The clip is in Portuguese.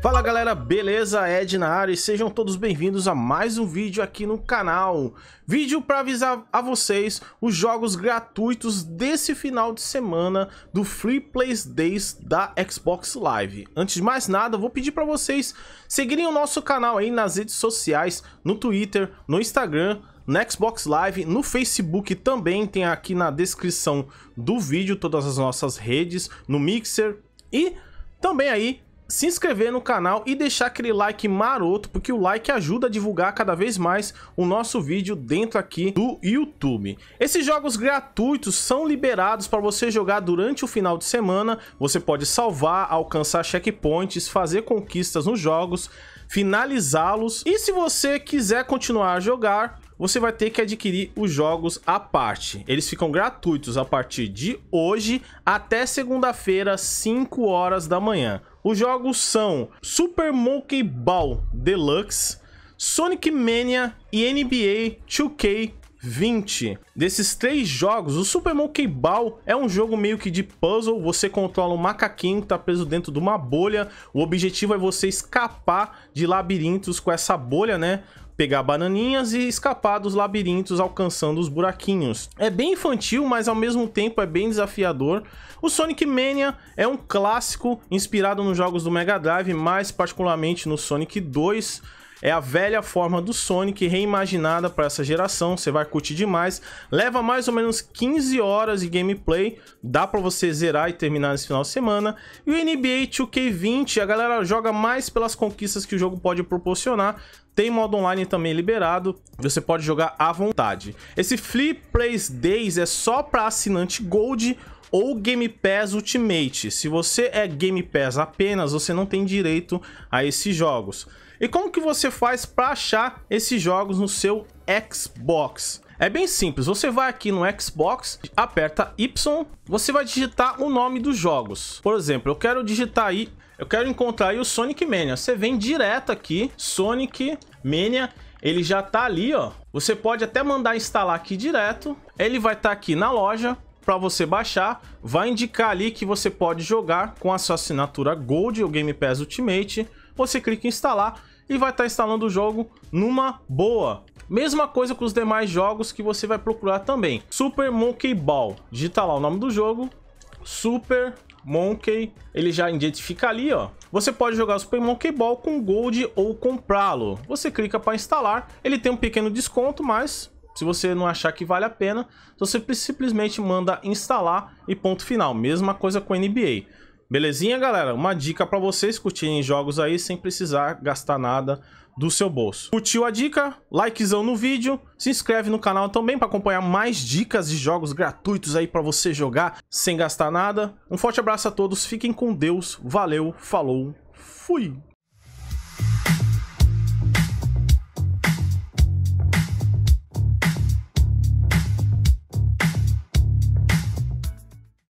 Fala galera, beleza? Ed na área e sejam todos bem-vindos a mais um vídeo aqui no canal. Vídeo para avisar a vocês os jogos gratuitos desse final de semana do Free Plays Days da Xbox Live. Antes de mais nada, vou pedir para vocês seguirem o nosso canal aí nas redes sociais, no Twitter, no Instagram, no Xbox Live, no Facebook também, tem aqui na descrição do vídeo todas as nossas redes, no Mixer e... Também aí se inscrever no canal e deixar aquele like maroto, porque o like ajuda a divulgar cada vez mais o nosso vídeo dentro aqui do YouTube. Esses jogos gratuitos são liberados para você jogar durante o final de semana, você pode salvar, alcançar checkpoints, fazer conquistas nos jogos, finalizá-los. E se você quiser continuar a jogar, você vai ter que adquirir os jogos à parte. Eles ficam gratuitos a partir de hoje até segunda-feira, 5 horas da manhã. Os jogos são Super Monkey Ball Deluxe, Sonic Mania e NBA 2K 20. Desses três jogos, o Super Monkey Ball é um jogo meio que de puzzle, você controla um macaquinho que está preso dentro de uma bolha, o objetivo é você escapar de labirintos com essa bolha, né? pegar bananinhas e escapar dos labirintos alcançando os buraquinhos. É bem infantil, mas ao mesmo tempo é bem desafiador. O Sonic Mania é um clássico inspirado nos jogos do Mega Drive, mais particularmente no Sonic 2. É a velha forma do Sonic reimaginada para essa geração, você vai curtir demais. Leva mais ou menos 15 horas de gameplay, dá para você zerar e terminar nesse final de semana. E o NBA 2K20, a galera joga mais pelas conquistas que o jogo pode proporcionar, tem modo online também liberado, você pode jogar à vontade. Esse Free Plays Days é só para assinante Gold ou Game Pass Ultimate. Se você é Game Pass apenas, você não tem direito a esses jogos. E como que você faz para achar esses jogos no seu Xbox? É bem simples, você vai aqui no Xbox, aperta Y, você vai digitar o nome dos jogos. Por exemplo, eu quero digitar aí, eu quero encontrar aí o Sonic Mania. Você vem direto aqui, Sonic Mania, ele já tá ali, ó. Você pode até mandar instalar aqui direto. Ele vai estar tá aqui na loja para você baixar, vai indicar ali que você pode jogar com a sua assinatura Gold ou Game Pass Ultimate, você clica em instalar e vai estar tá instalando o jogo numa boa. Mesma coisa com os demais jogos que você vai procurar também. Super Monkey Ball, digita lá o nome do jogo, Super Monkey, ele já identifica ali, ó. Você pode jogar o Super Monkey Ball com Gold ou comprá-lo. Você clica para instalar, ele tem um pequeno desconto, mas se você não achar que vale a pena, então você simplesmente manda instalar e ponto final. Mesma coisa com NBA. Belezinha, galera? Uma dica para vocês curtirem jogos aí sem precisar gastar nada do seu bolso. Curtiu a dica? Likezão no vídeo. Se inscreve no canal também para acompanhar mais dicas de jogos gratuitos aí para você jogar sem gastar nada. Um forte abraço a todos. Fiquem com Deus. Valeu. Falou. Fui.